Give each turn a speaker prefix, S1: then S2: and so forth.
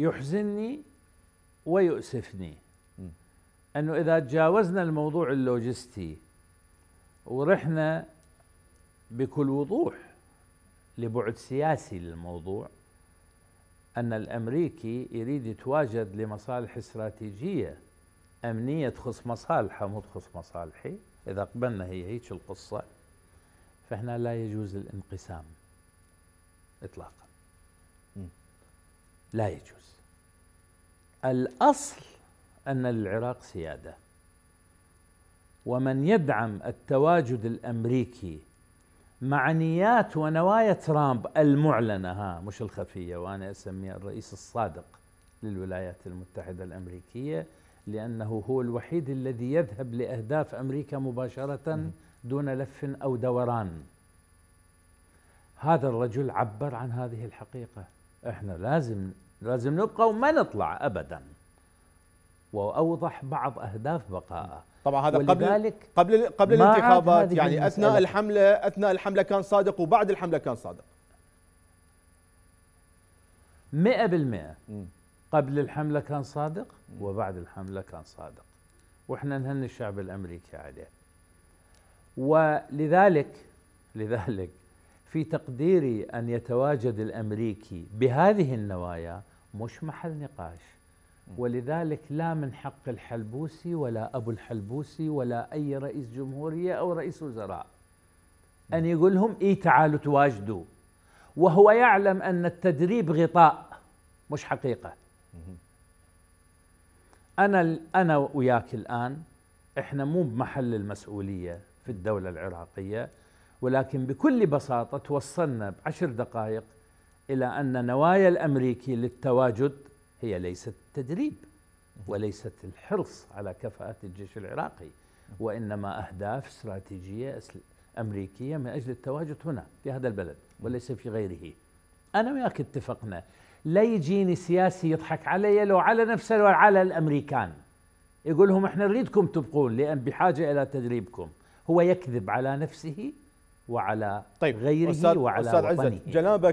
S1: يحزنني ويؤسفني أنه إذا تجاوزنا الموضوع اللوجستي ورحنا بكل وضوح لبعد سياسي للموضوع أن الأمريكي يريد يتواجد لمصالح استراتيجية أمنية تخص مصالحه مو تخص مصالحي إذا قبلنا هي هيك القصة فهنا لا يجوز الانقسام إطلاقاً لا يجوز الأصل أن للعراق سيادة ومن يدعم التواجد الأمريكي مع نيات ونوايا ترامب المعلنة ها مش الخفية وأنا أسميه الرئيس الصادق للولايات المتحدة الأمريكية لأنه هو الوحيد الذي يذهب لأهداف أمريكا مباشرة دون لف أو دوران هذا الرجل عبر عن هذه الحقيقه احنا لازم لازم نبقى وما نطلع ابدا واوضح بعض اهداف بقائه طبعا هذا قبل قبل قبل الانتخابات يعني اثناء الحمله اثناء الحمله كان صادق وبعد الحمله كان صادق 100% قبل الحمله كان صادق وبعد الحمله كان صادق واحنا نهني الشعب الامريكي عليه ولذلك لذلك في تقديري أن يتواجد الأمريكي بهذه النوايا مش محل نقاش ولذلك لا من حق الحلبوسي ولا أبو الحلبوسي ولا أي رئيس جمهورية أو رئيس وزراء أن يقول لهم إيه تعالوا تواجدوا وهو يعلم أن التدريب غطاء مش حقيقة أنا أنا وياك الآن إحنا مو بمحل المسؤولية في الدولة العراقية ولكن بكل بساطه توصلنا بعشر دقائق الى ان نوايا الامريكي للتواجد هي ليست التدريب وليست الحرص على كفاءه الجيش العراقي وانما اهداف استراتيجيه امريكيه من اجل التواجد هنا في هذا البلد وليس في غيره. انا وياك اتفقنا لا يجيني سياسي يضحك علي لو على نفسه لو على الامريكان. يقول لهم احنا نريدكم تبقون لان بحاجه الى تدريبكم. هو يكذب على نفسه وعلى طيب غيره أستاذ وعلى أستاذ عزت جنابك